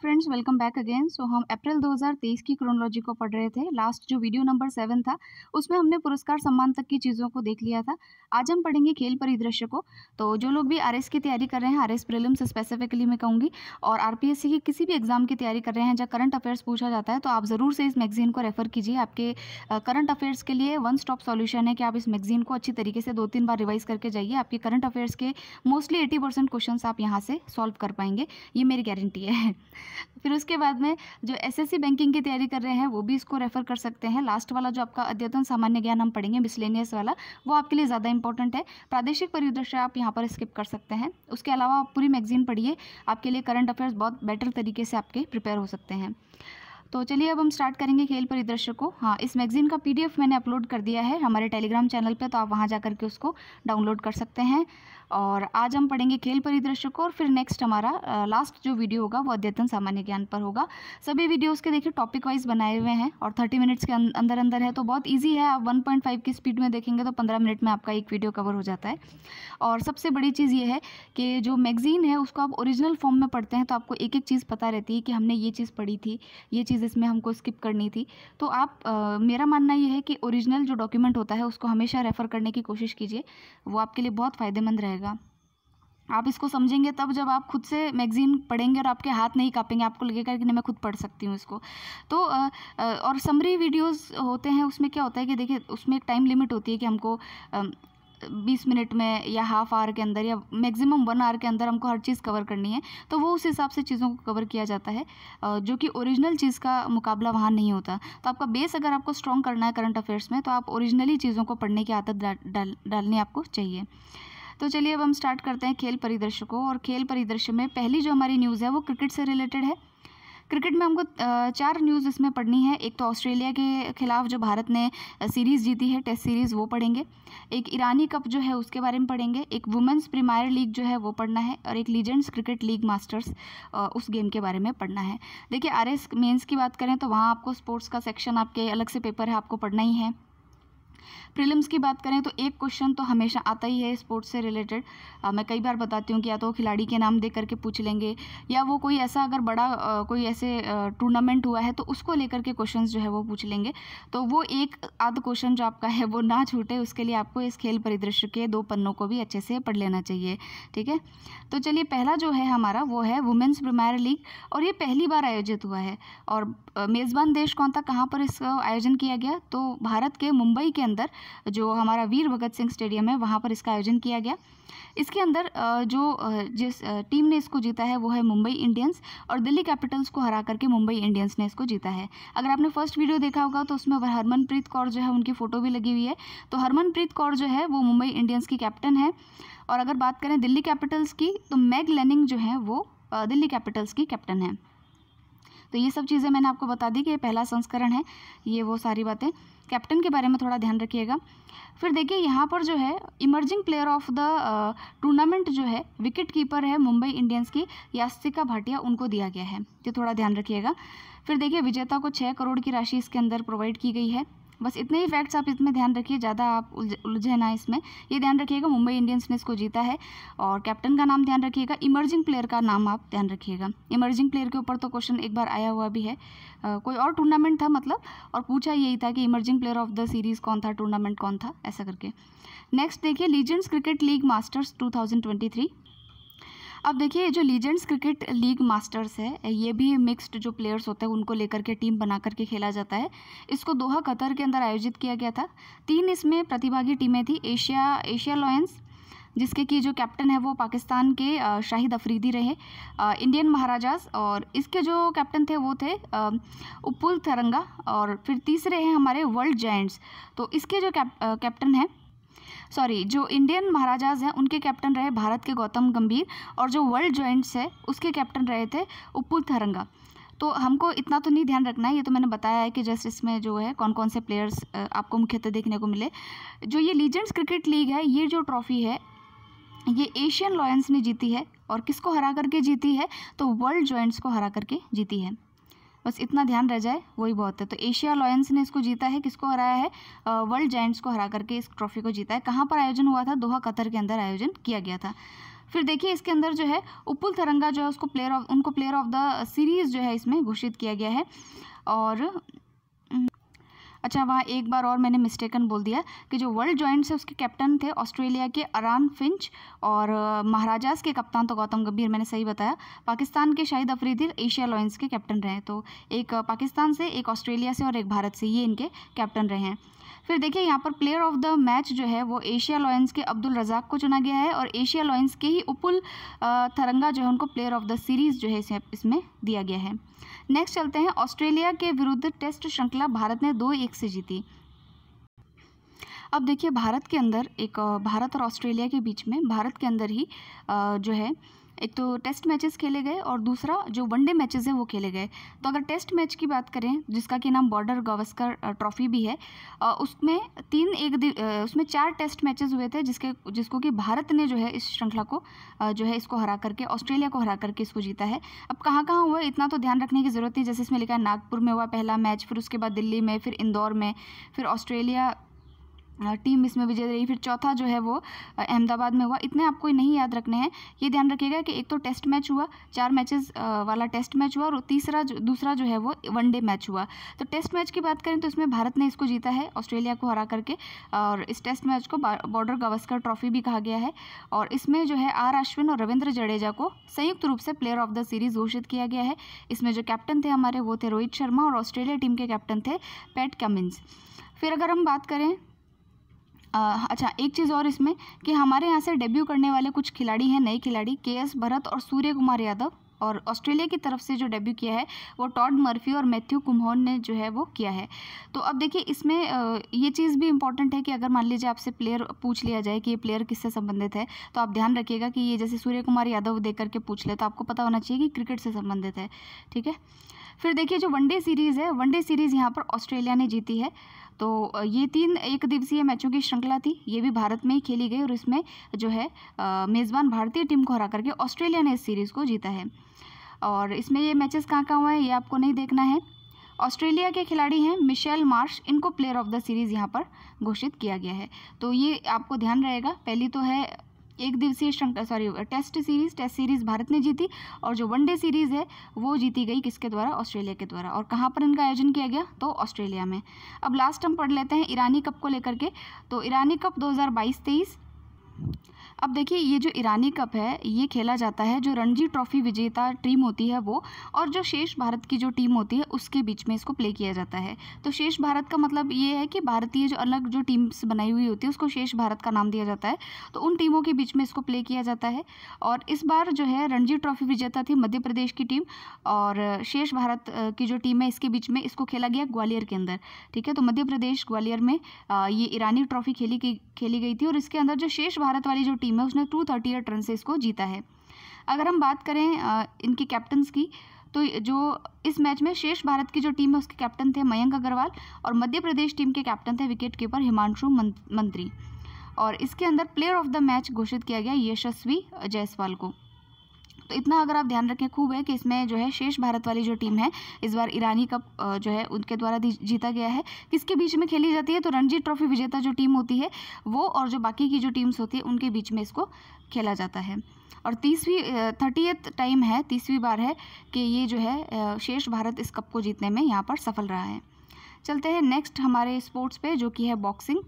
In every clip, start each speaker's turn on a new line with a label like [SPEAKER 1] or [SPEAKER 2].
[SPEAKER 1] friends welcome back again so हम April 2023 की chronology को पढ़ रहे थे लास्ट जो वीडियो नंबर सेवन था उसमें हमने पुरस्कार सम्मान तक की चीज़ों को देख लिया था आज हम पढ़ेंगे खेल परिदृश्य को तो जो लोग भी आर की तैयारी कर रहे हैं आर एस प्रिलिम्स स्पेसिफिकली मैं कहूँगी और आर की किसी भी एग्जाम की तैयारी कर रहे हैं जहाँ करंट अफेयर्स पूछा जाता है तो आप ज़रूर से इस मैगजीन को रेफर कीजिए आपके करंट अफेयर्स के लिए वन स्टॉप सॉल्यूशन है कि आप इस मैगजीन को अच्छी तरीके से दो तीन बार रिवाइज करके जाइए आपके करंट अफेयर्स के मोस्टली एटी क्वेश्चन आप यहाँ से सॉल्व कर पाएंगे ये मेरी गारंटी है फिर उसके बाद में जो एसएससी बैंकिंग की तैयारी कर रहे हैं वो भी इसको रेफर कर सकते हैं लास्ट वाला जो आपका अद्यतन सामान्य ज्ञान हम पढ़ेंगे मिसलेनियस वाला वो आपके लिए ज़्यादा इंपॉर्टेंट है प्रादेशिक परिदृश्य आप यहाँ पर स्किप कर सकते हैं उसके अलावा आप पूरी मैगजीन पढ़िए आपके लिए करंट अफेयर्स बहुत बेटर तरीके से आपके प्रिपेयर हो सकते हैं तो चलिए अब हम स्टार्ट करेंगे खेल परिदृश्य को हाँ इस मैगजीन का पीडीएफ मैंने अपलोड कर दिया है हमारे टेलीग्राम चैनल पर तो आप वहाँ जा के उसको डाउनलोड कर सकते हैं और आज हम पढ़ेंगे खेल परिदृश्य को और फिर नेक्स्ट हमारा लास्ट जो वीडियो होगा वो अद्यतन सामान्य ज्ञान पर होगा सभी वीडियोज़ के देखिए टॉपिक वाइज बनाए हुए हैं और थर्टी मिनट्स के अं, अंदर अंदर है तो बहुत ईजी है आप वन पॉइंट फाइव की स्पीड में देखेंगे तो पंद्रह मिनट में आपका एक वीडियो कवर हो जाता है और सबसे बड़ी चीज़ ये है कि जो मैगजीन है उसको आप ओरिजिनल फॉर्म में पढ़ते हैं तो आपको एक एक चीज़ पता रहती है कि हमने ये चीज़ पढ़ी थी ये चीज़ चीज़ इसमें हमको स्किप करनी थी तो आप आ, मेरा मानना यह है कि ओरिजिनल जो डॉक्यूमेंट होता है उसको हमेशा रेफ़र करने की कोशिश कीजिए वो आपके लिए बहुत फ़ायदेमंद रहेगा आप इसको समझेंगे तब जब आप खुद से मैगजीन पढ़ेंगे और आपके हाथ नहीं कापेंगे आपको लगेगा कि नहीं मैं खुद पढ़ सकती हूँ इसको तो आ, आ, और समरी वीडियोस होते हैं उसमें क्या होता है कि देखिए उसमें एक टाइम लिमिट होती है कि हमको आ, बीस मिनट में या हाफ आवर के अंदर या मैक्सिमम वन आवर के अंदर हमको हर चीज़ कवर करनी है तो वो उस हिसाब से चीज़ों को कवर किया जाता है जो कि ओरिजिनल चीज़ का मुकाबला वहाँ नहीं होता तो आपका बेस अगर आपको स्ट्रॉन्ग करना है करंट अफेयर्स में तो आप ओरिजिनली चीज़ों को पढ़ने की आदत डाल, डाल, डालनी आपको चाहिए तो चलिए अब हम स्टार्ट करते हैं खेल परिदृश्य को और खेल परिदृश्य में पहली जो हमारी न्यूज़ है वो क्रिकेट से रिलेटेड है क्रिकेट में हमको चार न्यूज़ इसमें पढ़नी है एक तो ऑस्ट्रेलिया के खिलाफ जो भारत ने सीरीज़ जीती है टेस्ट सीरीज़ वो पढ़ेंगे एक ईरानी कप जो है उसके बारे में पढ़ेंगे एक वुमेंस प्रीमायर लीग जो है वो पढ़ना है और एक लीजेंड्स क्रिकेट लीग मास्टर्स उस गेम के बारे में पढ़ना है देखिए आर एस मेन्स की बात करें तो वहाँ आपको स्पोर्ट्स का सेक्शन आपके अलग से पेपर है आपको पढ़ना ही है प्रीलिम्स की बात करें तो एक क्वेश्चन तो हमेशा आता ही है स्पोर्ट्स से रिलेटेड मैं कई बार बताती हूँ कि या तो खिलाड़ी के नाम दे करके पूछ लेंगे या वो कोई ऐसा अगर बड़ा आ, कोई ऐसे टूर्नामेंट हुआ है तो उसको लेकर के क्वेश्चन जो है वो पूछ लेंगे तो वो एक आध क्वेश्चन जो आपका है वो ना छूटे उसके लिए आपको इस खेल परिदृश्य के दो पन्नों को भी अच्छे से पढ़ लेना चाहिए ठीक है तो चलिए पहला जो है हमारा वो है वुमेन्स प्रीमायर लीग और ये पहली बार आयोजित हुआ है और मेज़बान देश कौन था कहाँ पर इसका आयोजन किया गया तो भारत के मुंबई के अंदर अंदर जो हमारा वीर भगत सिंह स्टेडियम है वहाँ पर इसका आयोजन किया गया इसके अंदर जो जिस टीम ने इसको जीता है वो है मुंबई इंडियंस और दिल्ली कैपिटल्स को हरा करके मुंबई इंडियंस ने इसको जीता है अगर आपने फर्स्ट वीडियो देखा होगा तो उसमें हरमनप्रीत कौर जो है उनकी फ़ोटो भी लगी हुई है तो हरमनप्रीत कौर जो है वो मुंबई इंडियंस की कैप्टन है और अगर बात करें दिल्ली कैपिटल्स की तो मैग लेनिंग जो है वो दिल्ली कैपिटल्स की कैप्टन है तो ये सब चीज़ें मैंने आपको बता दी कि ये पहला संस्करण है ये वो सारी बातें कैप्टन के बारे में थोड़ा ध्यान रखिएगा फिर देखिए यहाँ पर जो है emerging player of the tournament जो है विकेट कीपर है मुंबई इंडियंस की यास्तिका भाटिया उनको दिया गया है ये थोड़ा ध्यान रखिएगा फिर देखिए विजेता को छः करोड़ की राशि इसके अंदर प्रोवाइड की गई है बस इतने ही फैक्ट्स आप इसमें ध्यान रखिए ज़्यादा आप उलझे ना इसमें ये ध्यान रखिएगा मुंबई इंडियंस ने इसको जीता है और कैप्टन का नाम ध्यान रखिएगा इमर्जिंग प्लेयर का नाम आप ध्यान रखिएगा इमर्जिंग प्लेयर के ऊपर तो क्वेश्चन एक बार आया हुआ भी है आ, कोई और टूर्नामेंट था मतलब और पूछा यही था कि emerging player of the series कौन था टूर्नामेंट कौन था ऐसा करके नेक्स्ट देखिए legends cricket league masters two अब देखिए जो लीजेंड्स क्रिकेट लीग मास्टर्स है ये भी मिक्स्ड जो प्लेयर्स होते हैं उनको लेकर के टीम बना करके खेला जाता है इसको दोहा कतर के अंदर आयोजित किया गया था तीन इसमें प्रतिभागी टीमें थी एशिया एशिया लॉयंस जिसके की जो कैप्टन है वो पाकिस्तान के शाहिद अफरीदी रहे इंडियन महाराजाज और इसके जो कैप्टन थे वो थे उपुल थरंगा और फिर तीसरे हैं हमारे वर्ल्ड जैंट्स तो इसके जो कैप कैप्टन हैं सॉरी जो इंडियन महाराजाज हैं उनके कैप्टन रहे भारत के गौतम गंभीर और जो वर्ल्ड जॉइंट्स है उसके कैप्टन रहे थे उपुल थरंगा तो हमको इतना तो नहीं ध्यान रखना है ये तो मैंने बताया है कि जस्ट इसमें जो है कौन कौन से प्लेयर्स आपको मुख्यतः देखने को मिले जो ये लीजेंड्स क्रिकेट लीग है ये जो ट्रॉफी है ये एशियन लॉयंस ने जीती है और किसको हरा करके जीती है तो वर्ल्ड जॉइंट्स को हरा करके जीती है बस इतना ध्यान रह जाए वही बहुत है तो एशिया लॉयंस ने इसको जीता है किसको हराया है वर्ल्ड जैंट्स को हरा करके इस ट्रॉफी को जीता है कहाँ पर आयोजन हुआ था दोहा कतर के अंदर आयोजन किया गया था फिर देखिए इसके अंदर जो है उपुल थरंगा जो है उसको प्लेयर ऑफ उनको प्लेयर ऑफ द सीरीज़ जो है इसमें घोषित किया गया है और अच्छा वहाँ एक बार और मैंने मिस्टेकन बोल दिया कि जो वर्ल्ड जॉइंट्स है उसके कैप्टन थे ऑस्ट्रेलिया के अरान फिंच और महाराजाज के कप्तान तो गौतम गंभीर मैंने सही बताया पाकिस्तान के शाहिद अफरीदी एशिया लॉयंस के कैप्टन रहे तो एक पाकिस्तान से एक ऑस्ट्रेलिया से और एक भारत से ये इनके कैप्टन रहे हैं फिर देखिए यहाँ पर प्लेयर ऑफ द मैच जो है वो एशिया लॉयंस के अब्दुल रजाक को चुना गया है और एशिया लॉयंस के ही उपुल थरंगा जो है उनको प्लेयर ऑफ द सीरीज़ जो है इसमें दिया गया है नेक्स्ट चलते हैं ऑस्ट्रेलिया के विरुद्ध टेस्ट श्रृंखला भारत ने दो एक से जीती अब देखिए भारत के अंदर एक भारत और ऑस्ट्रेलिया के बीच में भारत के अंदर ही जो है एक तो टेस्ट मैचेस खेले गए और दूसरा जो वनडे मैचेस हैं वो खेले गए तो अगर टेस्ट मैच की बात करें जिसका कि नाम बॉर्डर गावस्कर ट्रॉफी भी है उसमें तीन एक उसमें चार टेस्ट मैचेस हुए थे जिसके जिसको कि भारत ने जो है इस श्रृंखला को जो है इसको हरा करके ऑस्ट्रेलिया को हरा करके इसको जीता है अब कहाँ कहाँ हुआ इतना तो ध्यान रखने की ज़रूरत नहीं जैसे इसमें लिखा है नागपुर में हुआ पहला मैच फिर उसके बाद दिल्ली में फिर इंदौर में फिर ऑस्ट्रेलिया टीम इसमें विजय रही फिर चौथा जो है वो अहमदाबाद में हुआ इतने आपको नहीं याद रखने हैं ये ध्यान रखिएगा कि एक तो टेस्ट मैच हुआ चार मैचेस वाला टेस्ट मैच हुआ और तीसरा जो दूसरा जो है वो वनडे मैच हुआ तो टेस्ट मैच की बात करें तो इसमें भारत ने इसको जीता है ऑस्ट्रेलिया को हरा करके और इस टेस्ट मैच को बॉर्डर गावस्कर ट्रॉफी भी कहा गया है और इसमें जो है आर अश्विन और रविंद्र जडेजा को संयुक्त रूप से प्लेयर ऑफ द सीरीज घोषित किया गया है इसमें जो कैप्टन थे हमारे वो थे रोहित शर्मा और ऑस्ट्रेलिया टीम के कैप्टन थे पैट कमिंस फिर अगर हम बात करें आ, अच्छा एक चीज़ और इसमें कि हमारे यहाँ से डेब्यू करने वाले कुछ खिलाड़ी हैं नए खिलाड़ी के एस भरत और सूर्य कुमार यादव और ऑस्ट्रेलिया की तरफ से जो डेब्यू किया है वो टॉड मर्फी और मैथ्यू कुम्होन ने जो है वो किया है तो अब देखिए इसमें ये चीज़ भी इंपॉर्टेंट है कि अगर मान लीजिए आपसे प्लेयर पूछ लिया जाए कि ये प्लेयर किससे संबंधित है तो आप ध्यान रखिएगा कि ये जैसे सूर्य कुमार यादव देख करके पूछ ले तो आपको पता होना चाहिए कि क्रिकेट से संबंधित है ठीक है फिर देखिए जो वनडे सीरीज़ है वनडे सीरीज़ यहाँ पर ऑस्ट्रेलिया ने जीती है तो ये तीन एक दिवसीय मैचों की श्रृंखला थी ये भी भारत में ही खेली गई और इसमें जो है मेज़बान भारतीय टीम को हरा करके ऑस्ट्रेलिया ने इस सीरीज़ को जीता है और इसमें ये मैचेस कहाँ कहाँ हुए हैं ये आपको नहीं देखना है ऑस्ट्रेलिया के खिलाड़ी हैं मिशेल मार्श इनको प्लेयर ऑफ द सीरीज़ यहाँ पर घोषित किया गया है तो ये आपको ध्यान रहेगा पहली तो है एक दिवसीय श्रृंखला sorry test series test series Bharat ने जीती और जो वनडे सीरीज़ है वो जीती गई किसके द्वारा ऑस्ट्रेलिया के द्वारा और कहाँ पर इनका आयोजन किया गया तो ऑस्ट्रेलिया में अब लास्ट हम पढ़ लेते हैं ईरानी कप को लेकर के तो ईरानी कप दो हज़ार अब देखिए ये जो ईरानी कप है ये खेला जाता है जो रणजी ट्रॉफी विजेता टीम होती है वो और जो शेष भारत की जो टीम होती है उसके बीच में इसको प्ले किया जाता है तो शेष भारत का मतलब ये है कि भारतीय जो अलग जो टीम्स बनाई हुई होती है उसको शेष भारत का नाम दिया जाता है तो उन टीमों के बीच में इसको प्ले किया जाता है और इस बार जो है रणजी ट्रॉफी विजेता थी मध्य प्रदेश की टीम और शेष भारत की जो टीम है इसके बीच में इसको खेला गया ग्वालियर के अंदर ठीक है तो मध्य प्रदेश ग्वालियर में ये ईरानी ट्रॉफी खेली खेली गई थी और इसके अंदर जो शेष भारत वाली जो टीम है उसने टू थर्टी एट रन से इसको जीता है अगर हम बात करें इनके कैप्टन्स की तो जो इस मैच में शेष भारत की जो टीम है उसके कैप्टन थे मयंक अग्रवाल और मध्य प्रदेश टीम के कैप्टन थे विकेट कीपर हिमांशु मंत्री और इसके अंदर प्लेयर ऑफ द मैच घोषित किया गया यशस्वी जायसवाल को तो इतना अगर आप ध्यान रखें खूब है कि इसमें जो है शेष भारत वाली जो टीम है इस बार ईरानी कप जो है उनके द्वारा जीता गया है किसके बीच में खेली जाती है तो रणजी ट्रॉफी विजेता जो टीम होती है वो और जो बाकी की जो टीम्स होती है उनके बीच में इसको खेला जाता है और तीसवीं थर्टीएथ टाइम है तीसवीं बार है कि ये जो है शेष भारत इस कप को जीतने में यहाँ पर सफल रहा है चलते हैं नेक्स्ट हमारे स्पोर्ट्स पे जो कि है बॉक्सिंग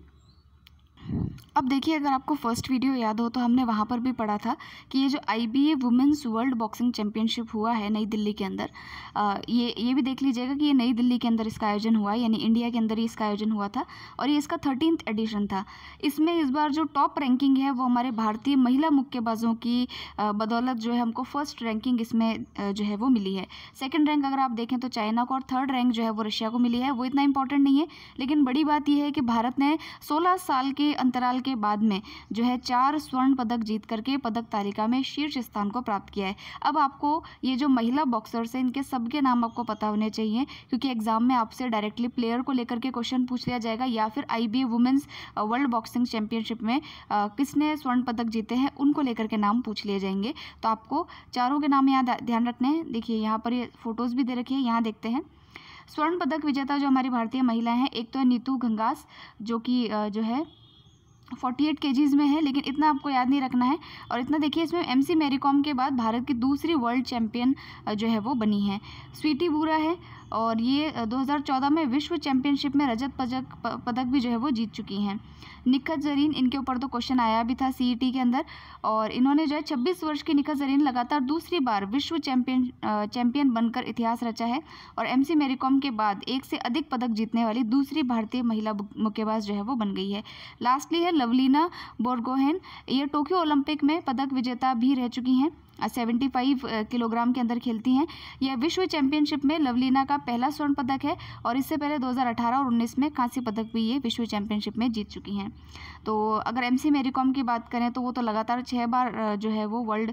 [SPEAKER 1] अब देखिए अगर आपको फर्स्ट वीडियो याद हो तो हमने वहाँ पर भी पढ़ा था कि ये जो I B A women's world boxing championship हुआ है नई दिल्ली के अंदर आ, ये ये भी देख लीजिएगा कि ये नई दिल्ली के अंदर इसका आयोजन हुआ है यानी इंडिया के अंदर ही इसका आयोजन हुआ था और ये इसका थर्टीन एडिशन था इसमें इस बार जो टॉप रैंकिंग है वो हमारे भारतीय महिला मुक्केबाजों की बदौलत जो है हमको फर्स्ट रैंकिंग इसमें जो है वो मिली है सेकेंड रैंक अगर आप देखें तो चाइना को और थर्ड रैंक जो है वो रशिया को मिली है वो इतना इंपॉर्टेंट नहीं है लेकिन बड़ी बात यह है कि भारत ने सोलह साल के अंतराल अंतराल के बाद में जो है चार स्वर्ण पदक जीत करके पदक तालिका में शीर्ष स्थान को प्राप्त किया है अब आपको ये जो महिला बॉक्सर्स हैं इनके सबके नाम आपको पता होने चाहिए क्योंकि एग्जाम में आपसे डायरेक्टली प्लेयर को लेकर के क्वेश्चन पूछ लिया जाएगा या फिर I B women's world boxing championship में किसने स्वर्ण पदक जीते हैं उनको लेकर के नाम पूछ लिए जाएंगे तो आपको चारों के नाम यहाँ ध्यान रखने हैं देखिए यहाँ पर ये फोटोज़ भी दे रखी है यहाँ देखते हैं स्वर्ण पदक विजेता जो हमारी भारतीय महिलाएं हैं एक तो है नीतू गंगास जो कि जो है फोर्टी एट के में है लेकिन इतना आपको याद नहीं रखना है और इतना देखिए इसमें एम सी मैरीकॉम के बाद भारत की दूसरी वर्ल्ड चैम्पियन जो है वो बनी है स्वीटी बूरा है और ये 2014 में विश्व चैम्पियनशिप में रजत पदक पदक भी जो है वो जीत चुकी हैं निखत जरीन इनके ऊपर तो क्वेश्चन आया भी था सीईटी e के अंदर और इन्होंने जो है छब्बीस वर्ष की निखत जरीन लगातार दूसरी बार विश्व चैंपियन चैम्पियन बनकर इतिहास रचा है और एम सी मेरीकॉम के बाद एक से अधिक पदक जीतने वाली दूसरी भारतीय महिला मुक्केबाज जो है वो बन गई है लास्टली है लवलीना बोरगोहेन ये टोक्यो ओलंपिक में पदक विजेता भी रह चुकी हैं सेवेंटी फ़ाइव किलोग्राम के अंदर खेलती हैं यह विश्व चैंपियनशिप में लवलीना का पहला स्वर्ण पदक है और इससे पहले 2018 और 19 में कांस्य पदक भी ये विश्व चैंपियनशिप में जीत चुकी हैं तो अगर एम सी कॉम की बात करें तो वो तो लगातार छः बार जो है वो वर्ल्ड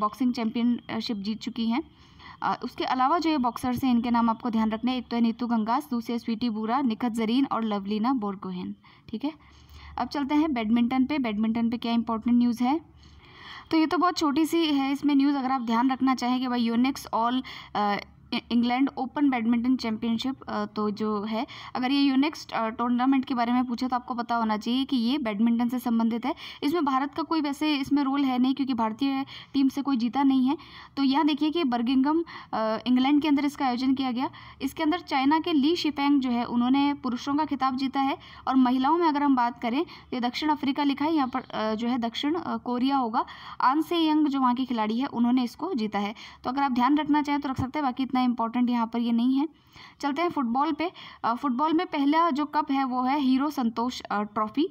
[SPEAKER 1] बॉक्सिंग चैम्पियनशिप जीत चुकी हैं उसके अलावा जो ये बॉक्सर्स हैं इनके नाम आपको ध्यान रखने एक तो है नीतू गंगास दूसरे स्वीटी बूरा निखत जरीन और लवलीना बोरगोहेन ठीक है अब चलते हैं बैडमिंटन पे बैडमिंटन पे क्या इंपॉर्टेंट न्यूज़ है तो ये तो बहुत छोटी सी है इसमें न्यूज़ अगर आप ध्यान रखना चाहें कि भाई Yonex all England open badminton championship तो जो है अगर ये यूनेक्स्ट टूर्नामेंट के बारे में पूछे तो आपको पता होना चाहिए कि ये बैडमिंटन से संबंधित है इसमें भारत का कोई वैसे इसमें रोल है नहीं क्योंकि भारतीय टीम से कोई जीता नहीं है तो यहाँ देखिए कि बर्गिंगम इंग्लैंड के अंदर इसका आयोजन किया गया इसके अंदर चाइना के ली शिपेंग जो है उन्होंने पुरुषों का खिताब जीता है और महिलाओं में अगर हम बात करें तो दक्षिण अफ्रीका लिखा है यहाँ पर जो है दक्षिण कोरिया होगा आन से यंग जो वहाँ की खिलाड़ी है उन्होंने इसको जीता है तो अगर आप ध्यान रखना चाहें तो रख सकते हैं बाकी इतना इंपॉर्टेंट यहाँ पर ये नहीं है चलते हैं फुटबॉल पे फुटबॉल में पहला जो कप है वो है हीरो संतोष ट्रॉफ़ी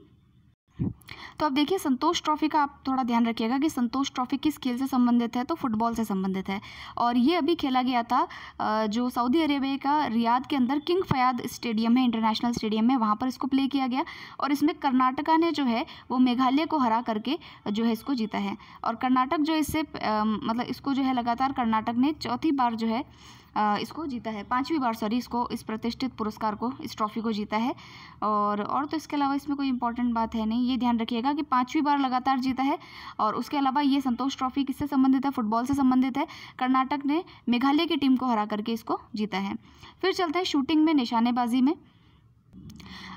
[SPEAKER 1] तो अब देखिए संतोष ट्रॉफी का आप थोड़ा ध्यान रखिएगा कि संतोष ट्रॉफी किस खेल से संबंधित है तो फुटबॉल से संबंधित है और ये अभी खेला गया था जो सऊदी अरेबिया का रियाद के अंदर किंग फयाद स्टेडियम है इंटरनेशनल स्टेडियम है वहाँ पर इसको प्ले किया गया और इसमें कर्नाटका ने जो है वो मेघालय को हरा करके जो है इसको जीता है और कर्नाटक जो इससे मतलब इसको जो है लगातार कर्नाटक ने चौथी बार जो है इसको जीता है पांचवी बार सॉरी इसको इस प्रतिष्ठित पुरस्कार को इस ट्रॉफी को जीता है और और तो इसके अलावा इसमें कोई इंपॉर्टेंट बात है नहीं ये ध्यान ध्यान रखिएगा कि पांचवी बार लगातार जीता है और उसके अलावा ये संतोष ट्रॉफी किससे संबंधित है फुटबॉल से संबंधित है कर्नाटक ने मेघालय की टीम को हरा करके इसको जीता है फिर चलते हैं शूटिंग में निशानेबाजी में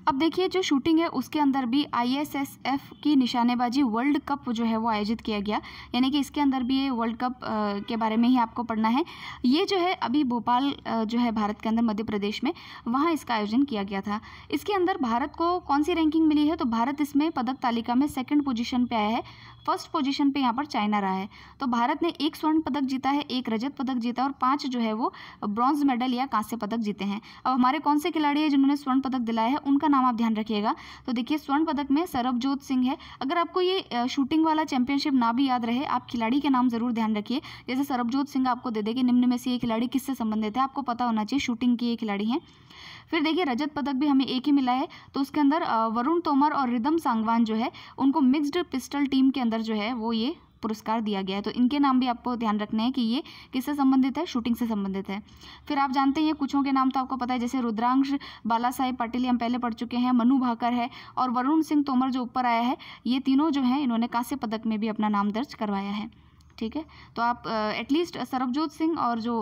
[SPEAKER 1] अब देखिए जो शूटिंग है उसके अंदर भी आईएसएसएफ की निशानेबाजी वर्ल्ड कप जो है वो आयोजित किया गया यानी कि इसके अंदर भी ये वर्ल्ड कप के बारे में ही आपको पढ़ना है ये जो है अभी भोपाल जो है भारत के अंदर मध्य प्रदेश में वहाँ इसका आयोजन किया गया था इसके अंदर भारत को कौन सी रैंकिंग मिली है तो भारत इसमें पदक तालिका में सेकेंड पोजिशन पर आया है फर्स्ट पोजीशन पे यहाँ पर चाइना रहा है तो भारत ने एक स्वर्ण पदक जीता है एक रजत पदक जीता है और पाँच जो है वो ब्रॉन्ज मेडल या कांस्य पदक जीते हैं अब हमारे कौन से खिलाड़ी हैं जिन्होंने स्वर्ण पदक दिलाया है उनका नाम आप ध्यान रखिएगा तो देखिए स्वर्ण पदक में सरबजोत सिंह है अगर आपको ये शूटिंग वाला चैंपियनशिप ना भी याद रहे आप खिलाड़ी के नाम जरूर ध्यान रखिए जैसे सरबजोत सिंह आपको दे देगी निम्न में से ये खिलाड़ी किससे संबंधित है आपको पता होना चाहिए शूटिंग के ये खिलाड़ी हैं फिर देखिए रजत पदक भी हमें एक ही मिला है तो उसके अंदर वरुण तोमर और रिदम सांगवान जो है उनको मिक्स्ड पिस्टल टीम के अंदर जो है वो ये पुरस्कार दिया गया है तो इनके नाम भी आपको ध्यान रखने हैं कि ये किससे संबंधित है शूटिंग से संबंधित है फिर आप जानते हैं कुछों के नाम तो आपको पता है जैसे रुद्रांश बाला साहेब पाटिल हम पहले पढ़ चुके हैं मनु भाकर है और वरुण सिंह तोमर जो ऊपर आया है ये तीनों जो है इन्होंने कांस्य पदक में भी अपना नाम दर्ज करवाया है ठीक है तो आप एटलीस्ट सरबजोत सिंह और जो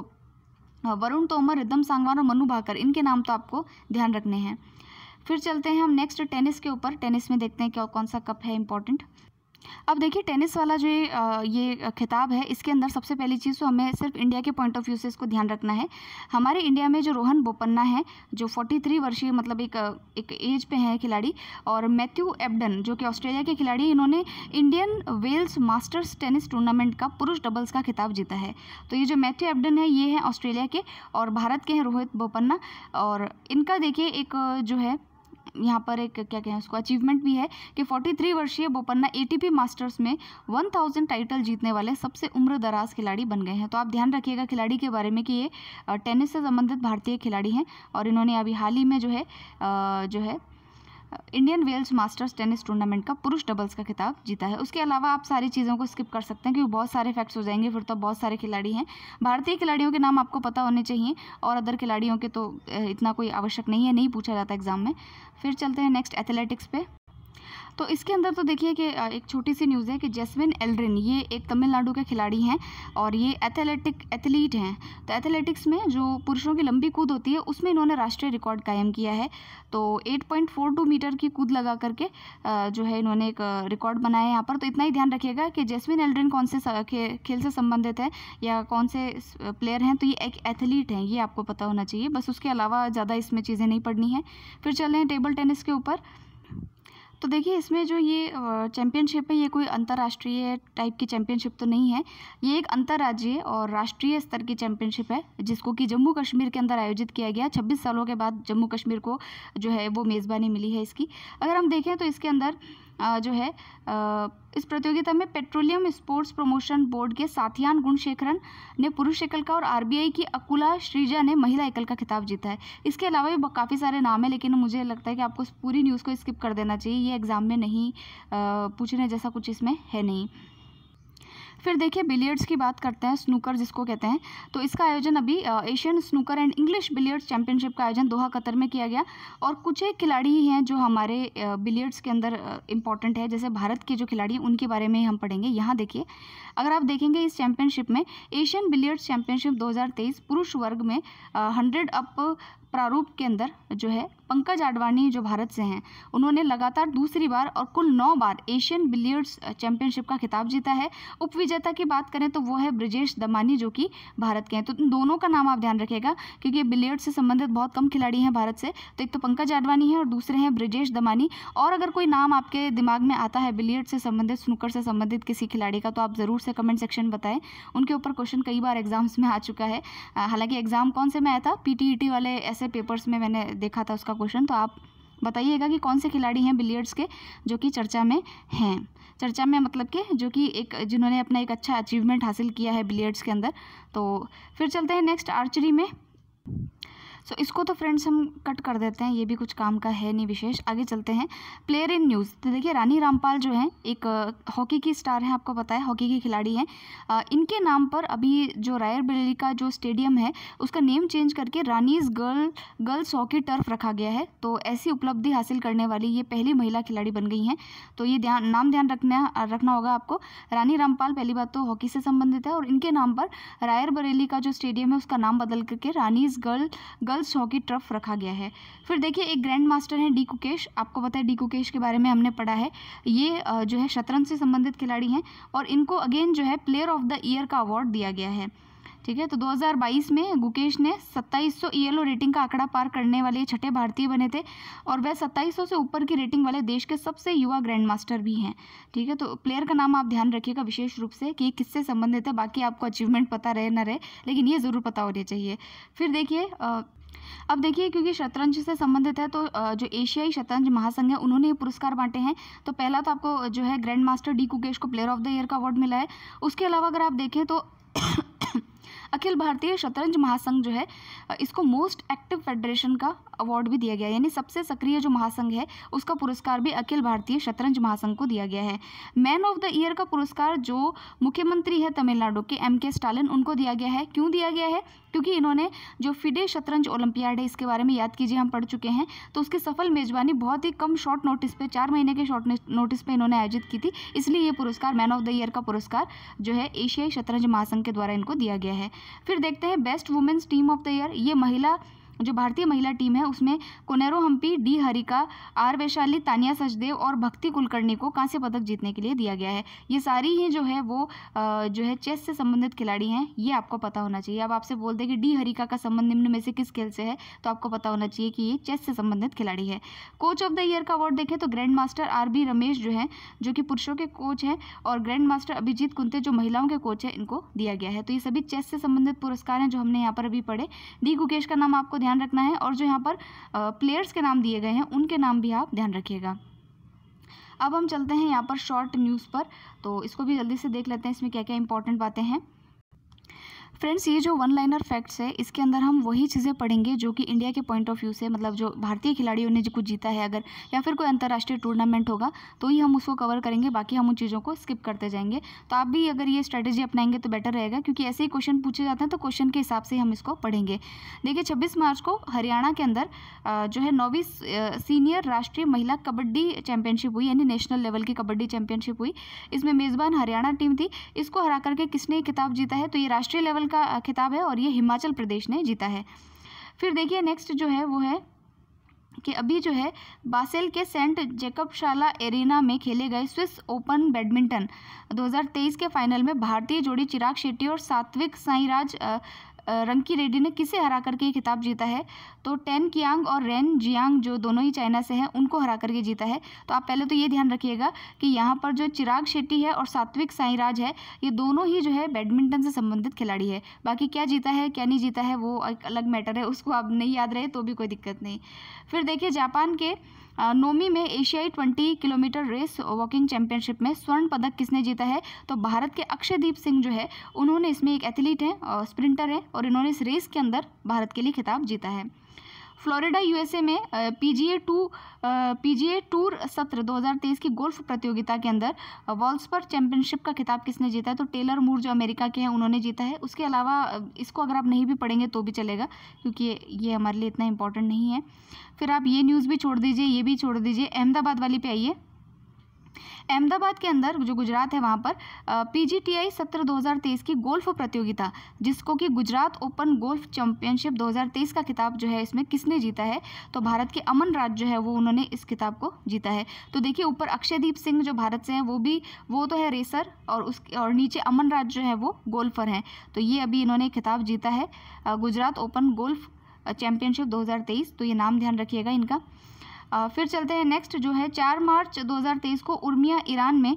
[SPEAKER 1] वरुण तोमर रिदम सांगवान और मनु भाकर इनके नाम तो आपको ध्यान रखने हैं फिर चलते हैं हम नेक्स्ट टेनिस के ऊपर टेनिस में देखते हैं क्या कौन सा कप है इंपॉर्टेंट अब देखिए टेनिस वाला जो ये खिताब है इसके अंदर सबसे पहली चीज़ तो हमें सिर्फ इंडिया के पॉइंट ऑफ व्यू से इसको ध्यान रखना है हमारे इंडिया में जो रोहन बोपन्ना है जो 43 वर्षीय मतलब एक एक एज पे हैं खिलाड़ी और मैथ्यू एबडन जो कि ऑस्ट्रेलिया के खिलाड़ी इन्होंने Indian Wells masters tennis tournament का पुरुष डबल्स का खिताब जीता है तो ये जो मैथ्यू एबडन है ये है ऑस्ट्रेलिया के और भारत के हैं रोहित बोपन्ना और इनका देखिए एक जो है यहाँ पर एक क्या कहें उसको अचीवमेंट भी है कि 43 वर्षीय बोपन्ना एटीपी मास्टर्स में 1000 टाइटल जीतने वाले सबसे उम्र दराज खिलाड़ी बन गए हैं तो आप ध्यान रखिएगा खिलाड़ी के बारे में कि ये टेनिस से संबंधित भारतीय खिलाड़ी हैं और इन्होंने अभी हाल ही में जो है जो है Indian Wells masters tennis tournament का पुरुष डबल्स का खिताब जीता है उसके अलावा आप सारी चीज़ों को स्किप कर सकते हैं क्योंकि बहुत सारे फैक्ट्स हो जाएंगे फिर तो बहुत सारे खिलाड़ी हैं भारतीय खिलाड़ियों के नाम आपको पता होने चाहिए और अदर खिलाड़ियों के तो इतना कोई आवश्यक नहीं है नहीं पूछा जाता एग्जाम में फिर चलते हैं नेक्स्ट एथलेटिक्स पे तो इसके अंदर तो देखिए कि एक छोटी सी न्यूज़ है कि जैस्मिन एल्ड्रिन ये एक तमिलनाडु के खिलाड़ी हैं और ये एथलेटिक एथलीट हैं तो एथलेटिक्स में जो पुरुषों की लंबी कूद होती है उसमें इन्होंने राष्ट्रीय रिकॉर्ड कायम किया है तो 8.42 मीटर की कूद लगा करके जो है इन्होंने एक रिकॉर्ड बनाया यहाँ पर तो इतना ही ध्यान रखिएगा कि जैस्मिन एल्ड्रिन कौन से खेल से संबंधित है या कौन से प्लेयर हैं तो ये एक एथलीट हैं ये आपको पता होना चाहिए बस उसके अलावा ज़्यादा इसमें चीज़ें नहीं पढ़नी है फिर हैं टेबल टेनिस के ऊपर तो देखिए इसमें जो ये चैम्पियनशिप है ये कोई अंतर्राष्ट्रीय टाइप की चैम्पियनशिप तो नहीं है ये एक अंतर्राज्यीय और राष्ट्रीय स्तर की चैम्पियनशिप है जिसको कि जम्मू कश्मीर के अंदर आयोजित किया गया छब्बीस सालों के बाद जम्मू कश्मीर को जो है वो मेज़बानी मिली है इसकी अगर हम देखें तो इसके अंदर जो है इस प्रतियोगिता में पेट्रोलियम स्पोर्ट्स प्रमोशन बोर्ड के साथियान गुणशेखरन ने पुरुष एकल का और आरबीआई की अकुला श्रीजा ने महिला एकल का खिताब जीता है इसके अलावा भी काफ़ी सारे नाम हैं लेकिन मुझे लगता है कि आपको पूरी न्यूज़ को स्किप कर देना चाहिए ये एग्ज़ाम में नहीं पूछने जैसा कुछ इसमें है नहीं फिर देखिए बिलियर्ड्स की बात करते हैं स्नूकर जिसको कहते हैं तो इसका आयोजन अभी Asian snooker and English billiards championship का आयोजन दोहा कतर में किया गया और कुछ एक खिलाड़ी हैं जो हमारे बिलियर्ड्स के अंदर इंपॉर्टेंट है जैसे भारत के जो खिलाड़ी हैं उनके बारे में हम पढ़ेंगे यहाँ देखिए अगर आप देखेंगे इस चैंपियनशिप में एशियन बिलियर्ड्स चैंपियनशिप दो पुरुष वर्ग में हंड्रेड अप प्रारूप के अंदर जो है पंकज आडवाणी जो भारत से हैं उन्होंने लगातार दूसरी बार और कुल नौ बार एशियन बिलियर्ड्स चैंपियनशिप का खिताब जीता है उपविजेता की बात करें तो वो है ब्रजेश दमानी जो कि भारत के हैं तो इन दोनों का नाम आप ध्यान रखेगा क्योंकि बिलियर्ड्स से संबंधित बहुत कम खिलाड़ी हैं भारत से तो एक तो पंकज आडवाणी है और दूसरे हैं ब्रजेश दमानी और अगर कोई नाम आपके दिमाग में आता है बिलियर्ड से संबंधित स्नूकर से संबंधित किसी खिलाड़ी का तो आप ज़रूर से कमेंट सेक्शन बताएं उनके ऊपर क्वेश्चन कई बार एग्जाम्स में आ चुका है हालांकि एग्जाम कौन से में आया था पीटीईटी वाले ऐसे से पेपर्स में मैंने देखा था उसका क्वेश्चन तो आप बताइएगा कि कौन से खिलाड़ी हैं बिलियर्ड्स के जो कि चर्चा में हैं चर्चा में मतलब कि जो कि एक जिन्होंने अपना एक अच्छा अचीवमेंट हासिल किया है बिलियर्ड्स के अंदर तो फिर चलते हैं नेक्स्ट आर्चरी में सो so, इसको तो फ्रेंड्स हम कट कर देते हैं ये भी कुछ काम का है नहीं विशेष आगे चलते हैं प्लेयर इन न्यूज़ तो देखिए रानी रामपाल जो हैं एक हॉकी uh, की स्टार हैं आपको पता है हॉकी के खिलाड़ी हैं uh, इनके नाम पर अभी जो रायर बरेली का जो स्टेडियम है उसका नेम चेंज करके Rani's girl girls hockey turf रखा गया है तो ऐसी उपलब्धि हासिल करने वाली ये पहली महिला खिलाड़ी बन गई हैं तो ये ध्यान नाम ध्यान रखना रखना होगा आपको रानी रामपाल पहली बात तो हॉकी से संबंधित है और इनके नाम पर रायर बरेली का जो स्टेडियम है उसका नाम बदल करके रानीज गर्ल गर्ल कल हॉकी ट्रफ रखा गया है फिर देखिए एक ग्रैंड मास्टर हैं डी कुकेश आपको पता है डी कुकेश के बारे में हमने पढ़ा है ये जो है शतरंज से संबंधित खिलाड़ी हैं और इनको अगेन जो है प्लेयर ऑफ द ईयर का अवार्ड दिया गया है ठीक है तो 2022 में गुकेश ने 2700 सौ रेटिंग e का आंकड़ा पार करने वाले छठे भारतीय बने थे और वह 2700 से ऊपर की रेटिंग वाले देश के सबसे युवा ग्रैंड मास्टर भी हैं ठीक है तो प्लेयर का नाम आप ध्यान रखिएगा विशेष रूप से कि किससे संबंधित है बाकी आपको अचीवमेंट पता रहे ना रहे लेकिन ये ज़रूर पता होना चाहिए फिर देखिए अब देखिए क्योंकि शतरंज से संबंधित है तो जो एशियाई शतरंज महासंघ है उन्होंने ये पुरस्कार बांटे हैं तो पहला तो आपको जो है ग्रैंड मास्टर डी कुकेश को प्लेयर ऑफ द ईयर का अवार्ड मिला है उसके अलावा अगर आप देखें तो अखिल भारतीय शतरंज महासंघ जो है इसको मोस्ट एक्टिव फेडरेशन का अवार्ड भी दिया गया यानी सबसे सक्रिय जो महासंघ है उसका पुरस्कार भी अखिल भारतीय शतरंज महासंघ को दिया गया है मैन ऑफ द ईयर का पुरस्कार जो मुख्यमंत्री है तमिलनाडु के एम के स्टालिन उनको दिया गया है क्यों दिया गया है क्योंकि इन्होंने जो फिडे शतरंज ओलंपियाड है इसके बारे में याद कीजिए हम पढ़ चुके हैं तो उसकी सफल मेजबानी बहुत ही कम शॉर्ट नोटिस पे चार महीने के शॉर्ट नोटिस पे इन्होंने आयोजित की थी इसलिए ये पुरस्कार मैन ऑफ द ईयर का पुरस्कार जो है एशियाई शतरंज महासंघ के द्वारा इनको दिया गया है फिर देखते हैं best women's team of the year ये महिला जो भारतीय महिला टीम है उसमें कोनेरो हम्पी डी हरिका आर वैशाली तानिया सचदेव और भक्ति कुलकर्णी को कांस्य पदक जीतने के लिए दिया गया है ये सारी ही जो है वो जो है चेस से संबंधित खिलाड़ी हैं ये आपको पता होना चाहिए अब आपसे बोलते हैं कि डी हरिका का संबंध निम्न में से किस खेल से है तो आपको पता होना चाहिए कि ये चेस से संबंधित खिलाड़ी है कोच ऑफ द ईयर का अवार्ड देखें तो grand master R B Ramesh जो है जो कि पुरुषों के कोच हैं और ग्रैंड मास्टर अभिजीत कुंते जो महिलाओं के कोच हैं इनको दिया गया है तो ये सभी चेस से संबंधित पुरस्कार हैं जो हमने यहाँ पर अभी पढ़े डी गुकेश का नाम आपको ध्यान रखना है और जो यहाँ पर प्लेयर्स के नाम दिए गए हैं उनके नाम भी आप ध्यान रखिएगा अब हम चलते हैं यहाँ पर शॉर्ट न्यूज़ पर तो इसको भी जल्दी से देख लेते हैं इसमें क्या क्या इंपॉर्टेंट बातें हैं फ्रेंड्स ये जो वन लाइनर फैक्ट्स है इसके अंदर हम वही चीज़ें पढ़ेंगे जो कि इंडिया के पॉइंट ऑफ व्यू से मतलब जो भारतीय खिलाड़ियों ने जो कुछ जीता है अगर या फिर कोई अंतर्राष्ट्रीय टूर्नामेंट होगा तो ही हम उसको कवर करेंगे बाकी हम उन चीज़ों को स्किप करते जाएंगे तो आप भी अगर ये स्ट्रैटेजी अपनाएंगे तो बेटर रहेगा क्योंकि ऐसे ही क्वेश्चन पूछे जाते हैं तो क्वेश्चन के हिसाब से हम इसको पढ़ेंगे देखिए छब्बीस मार्च को हरियाणा के अंदर जो है नौवीं सीनियर राष्ट्रीय महिला कबड्डी चैंपियनशिप हुई यानी नेशनल लेवल की कबड्डी चैंपियनशिप हुई इसमें मेज़बान हरियाणा टीम थी इसको हरा करके किसने किताब जीता है तो ये राष्ट्रीय लेवल का खिताब है और ये हिमाचल प्रदेश ने जीता है फिर देखिए नेक्स्ट जो है वो है कि अभी जो है बासेल के सेंट जेकबशाला एरिना में खेले गए स्विस ओपन बैडमिंटन 2023 के फाइनल में भारतीय जोड़ी चिराग शेट्टी और सात्विक साईराज रंकी रेड्डी ने किसे हरा करके ये खिताब जीता है तो टेन कियांग और रेन जियांग जो दोनों ही चाइना से हैं उनको हरा करके जीता है तो आप पहले तो ये ध्यान रखिएगा कि यहाँ पर जो चिराग शेट्टी है और सात्विक साईराज है ये दोनों ही जो है बैडमिंटन से संबंधित खिलाड़ी है बाकी क्या जीता है क्या नहीं जीता है वो एक अलग मैटर है उसको आप नहीं याद रहे तो भी कोई दिक्कत नहीं फिर देखिए जापान के नोमी में एशियाई twenty kilometre race walking championship में स्वर्ण पदक किसने जीता है तो भारत के अक्षयदीप सिंह जो है उन्होंने इसमें एक एथलीट हैं स्प्रिंटर हैं और इन्होंने इस रेस के अंदर भारत के लिए खिताब जीता है फ्लोरिडा यूएसए में पीजीए टू पीजीए टूर सत्र 2023 की गोल्फ प्रतियोगिता के अंदर वॉल्सपर चैंपियनशिप का खिताब किसने जीता है तो टेलर मूर जो अमेरिका के हैं उन्होंने जीता है उसके अलावा इसको अगर आप नहीं भी पढ़ेंगे तो भी चलेगा क्योंकि ये हमारे लिए इतना इंपॉर्टेंट नहीं है फिर आप ये न्यूज़ भी छोड़ दीजिए ये भी छोड़ दीजिए अहमदाबाद वाली पे आइए अहमदाबाद के अंदर जो गुजरात है वहाँ पर पीजीटीआई सत्र 2023 की गोल्फ प्रतियोगिता जिसको कि गुजरात ओपन गोल्फ चैंपियनशिप 2023 का किताब जो है इसमें किसने जीता है तो भारत के अमन राज जो है वो उन्होंने इस किताब को जीता है तो देखिए ऊपर अक्षयदीप सिंह जो भारत से हैं वो भी वो तो है रेसर और उस और नीचे अमन राज जो है वो गोल्फर हैं तो ये अभी इन्होंने खिताब जीता है गुजरात ओपन गोल्फ चैम्पियनशिप दो तो ये नाम ध्यान रखिएगा इनका फिर चलते हैं नेक्स्ट जो है चार मार्च 2023 को उर्मिया ईरान में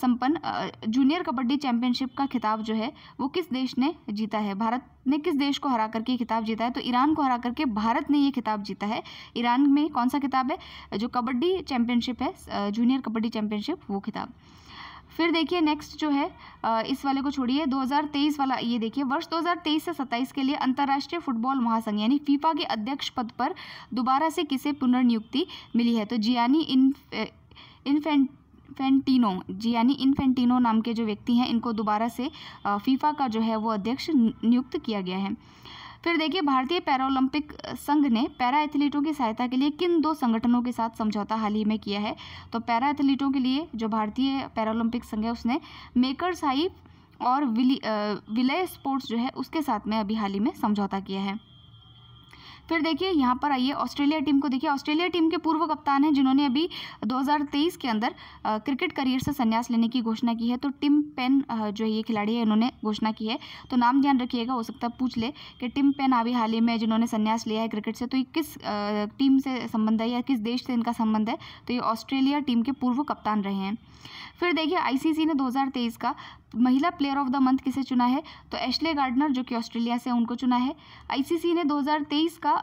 [SPEAKER 1] संपन्न जूनियर कबड्डी चैंपियनशिप का खिताब जो है वो किस देश ने जीता है भारत ने किस देश को हरा करके खिताब जीता है तो ईरान को हरा करके भारत ने ये खिताब जीता है ईरान में कौन सा खिताब है जो कबड्डी चैंपियनशिप है जूनियर कबड्डी चैंपियनशिप वो खिताब फिर देखिए नेक्स्ट जो है इस वाले को छोड़िए 2023 वाला ये देखिए वर्ष 2023 से 27 के लिए अंतर्राष्ट्रीय फुटबॉल महासंघ यानी फीफा के अध्यक्ष पद पर दोबारा से किसे पुनर्नियुक्ति मिली है तो जियानी इन इन्फेंट फेंटिनो जी यानी इनफेंटिनो नाम के जो व्यक्ति हैं इनको दोबारा से फीफा का जो है वो अध्यक्ष नियुक्त किया गया है फिर देखिए भारतीय पैरालंपिक संघ ने पैरा एथलीटों की सहायता के लिए किन दो संगठनों के साथ समझौता हाल ही में किया है तो पैरा एथलीटों के लिए जो भारतीय पैरालंपिक संघ है उसने मेकर्स हाइप और विलय स्पोर्ट्स जो है उसके साथ में अभी हाल ही में समझौता किया है फिर देखिए यहाँ पर आइए ऑस्ट्रेलिया टीम को देखिए ऑस्ट्रेलिया टीम के पूर्व कप्तान हैं जिन्होंने अभी 2023 के अंदर क्रिकेट करियर से संन्यास लेने की घोषणा की है तो टिम पेन जो है ये खिलाड़ी है इन्होंने घोषणा की है तो नाम ध्यान रखिएगा हो सकता है पूछ ले कि टिम पेन अभी हाल ही में जिन्होंने संन्यास लिया है क्रिकेट से तो ये किस टीम से संबंध है या किस देश से इनका संबंध है तो ये ऑस्ट्रेलिया टीम के पूर्व कप्तान रहे हैं फिर देखिए आईसीसी ने 2023 का महिला प्लेयर ऑफ द मंथ किसे चुना है तो एशले गार्डनर जो कि ऑस्ट्रेलिया से उनको चुना है आईसीसी ने 2023 का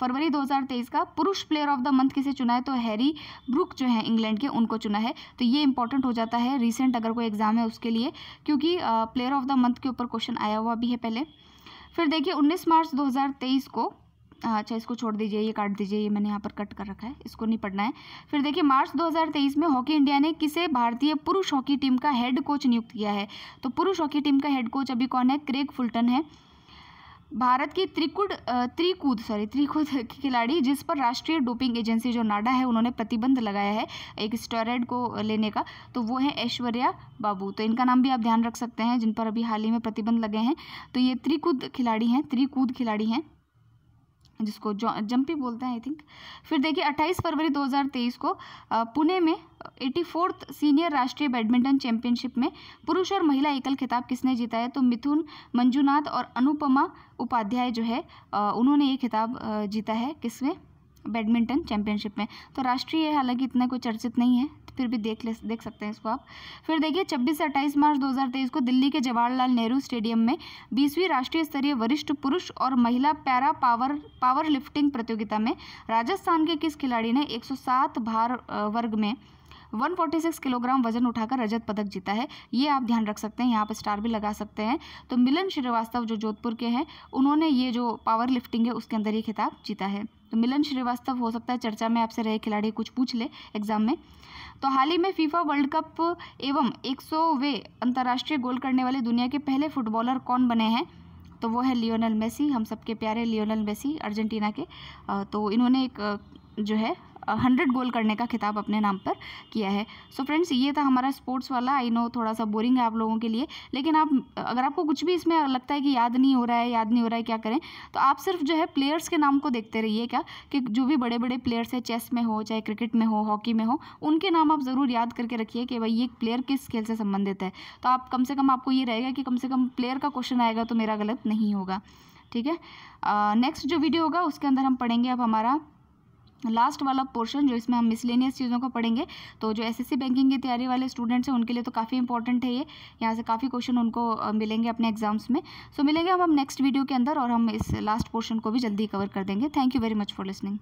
[SPEAKER 1] फरवरी 2023 का पुरुष प्लेयर ऑफ द मंथ किसे चुना है तो हैरी ब्रुक जो है इंग्लैंड के उनको चुना है तो ये इंपॉर्टेंट हो जाता है रिसेंट अगर कोई एग्ज़ाम है उसके लिए क्योंकि प्लेयर ऑफ द मंथ के ऊपर क्वेश्चन आया हुआ भी है पहले फिर देखिए 19 मार्च 2023 को अच्छा इसको छोड़ दीजिए ये काट दीजिए ये मैंने यहाँ पर कट कर रखा है इसको नहीं पढ़ना है फिर देखिए मार्च 2023 में हॉकी इंडिया ने किसे भारतीय पुरुष हॉकी टीम का हेड कोच नियुक्त किया है तो पुरुष हॉकी टीम का हेड कोच अभी कौन है क्रेग फुलटन है भारत की त्रिकुड त्रिकूद सॉरी त्रिकूद खिलाड़ी जिस पर राष्ट्रीय डोपिंग एजेंसी जो नाडा है उन्होंने प्रतिबंध लगाया है एक स्टेरॉयड को लेने का तो वो है ऐश्वर्या बाबू तो इनका नाम भी आप ध्यान रख सकते हैं जिन पर अभी हाल ही में प्रतिबंध लगे हैं तो ये त्रिकूद खिलाड़ी हैं त्रिकूद खिलाड़ी हैं जिसको जंपी बोलते हैं आई थिंक फिर देखिए 28 फरवरी 2023 को पुणे में एटी फोर्थ सीनियर राष्ट्रीय बैडमिंटन चैंपियनशिप में पुरुष और महिला एकल खिताब किसने जीता है तो मिथुन मंजूनाथ और अनुपमा उपाध्याय जो है उन्होंने ये खिताब जीता है किसमें बैडमिंटन चैंपियनशिप में तो राष्ट्रीय है हालांकि इतना कोई चर्चित नहीं है तो फिर भी देख ले देख सकते हैं इसको आप फिर देखिए 26 से 28 मार्च 2023 को दिल्ली के जवाहरलाल नेहरू स्टेडियम में 20वीं राष्ट्रीय स्तरीय वरिष्ठ पुरुष और महिला पैरा पावर पावर लिफ्टिंग प्रतियोगिता में राजस्थान के किस खिलाड़ी ने 107 भार वर्ग में 146 किलोग्राम वजन उठाकर रजत पदक जीता है ये आप ध्यान रख सकते हैं यहाँ पर स्टार भी लगा सकते हैं तो मिलन श्रीवास्तव जो जोधपुर के हैं उन्होंने ये जो पावर लिफ्टिंग है उसके अंदर ये खिताब जीता है तो मिलन श्रीवास्तव हो सकता है चर्चा में आपसे रहे खिलाड़ी कुछ पूछ ले एग्जाम में तो हाल ही में फीफा वर्ल्ड कप एवं एक वे अंतर्राष्ट्रीय गोल करने वाले दुनिया के पहले फुटबॉलर कौन बने हैं तो वो है लियोनल मेसी हम सबके प्यारे लियोनल मेसी अर्जेंटीना के तो इन्होंने एक जो है हंड्रेड गोल करने का खिताब अपने नाम पर किया है सो so फ्रेंड्स ये था हमारा स्पोर्ट्स वाला आई नो थोड़ा सा बोरिंग है आप लोगों के लिए लेकिन आप अगर आपको कुछ भी इसमें लगता है कि याद नहीं हो रहा है याद नहीं हो रहा है क्या करें तो आप सिर्फ जो है प्लेयर्स के नाम को देखते रहिए क्या कि जो भी बड़े बड़े प्लेयर्स है चेस में हो चाहे क्रिकेट में हो हॉकी में हो उनके नाम आप ज़रूर याद करके रखिए कि भाई ये प्लेयर किस खेल से संबंधित है तो आप कम से कम आपको ये रहेगा कि कम से कम प्लेयर का क्वेश्चन आएगा तो मेरा गलत नहीं होगा ठीक है नेक्स्ट जो वीडियो होगा उसके अंदर हम पढ़ेंगे अब हमारा लास्ट वाला पोर्शन जो इसमें हम मिसलेनियस चीज़ों को पढ़ेंगे तो जो एसएससी बैंकिंग की तैयारी वाले स्टूडेंट्स हैं उनके लिए तो काफ़ी इंपॉर्टेंट है ये यहाँ से काफ़ी क्वेश्चन उनको मिलेंगे अपने एग्जाम्स में सो मिलेंगे हम हम नेक्स्ट वीडियो के अंदर और हम इस लास्ट पोर्शन को भी जल्दी कवर कर देंगे thank you very much for listening